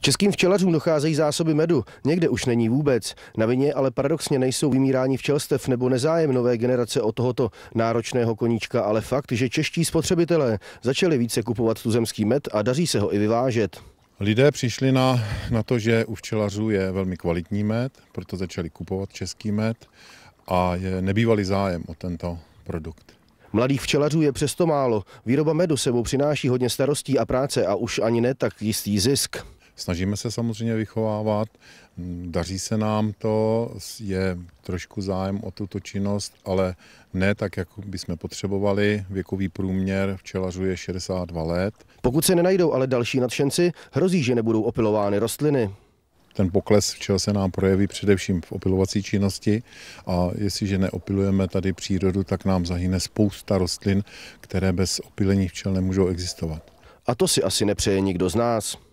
Českým včelařům docházejí zásoby medu, někde už není vůbec. Na vině ale paradoxně nejsou vymírání včelstev nebo nezájem nové generace o tohoto náročného koníčka, ale fakt, že čeští spotřebitelé začali více kupovat tuzemský med a daří se ho i vyvážet. Lidé přišli na, na to, že u včelařů je velmi kvalitní med, proto začali kupovat český med a je nebývalý zájem o tento produkt. Mladých včelařů je přesto málo. Výroba medu sebou přináší hodně starostí a práce a už ani ne tak jistý zisk. Snažíme se samozřejmě vychovávat, daří se nám to, je trošku zájem o tuto činnost, ale ne tak, jak bychom potřebovali. Věkový průměr včelařů je 62 let. Pokud se nenajdou ale další nadšenci, hrozí, že nebudou opilovány rostliny ten pokles včel se nám projeví především v opilovací činnosti a jestliže neopilujeme tady přírodu, tak nám zahyne spousta rostlin, které bez opilení včel nemůžou existovat. A to si asi nepřeje nikdo z nás.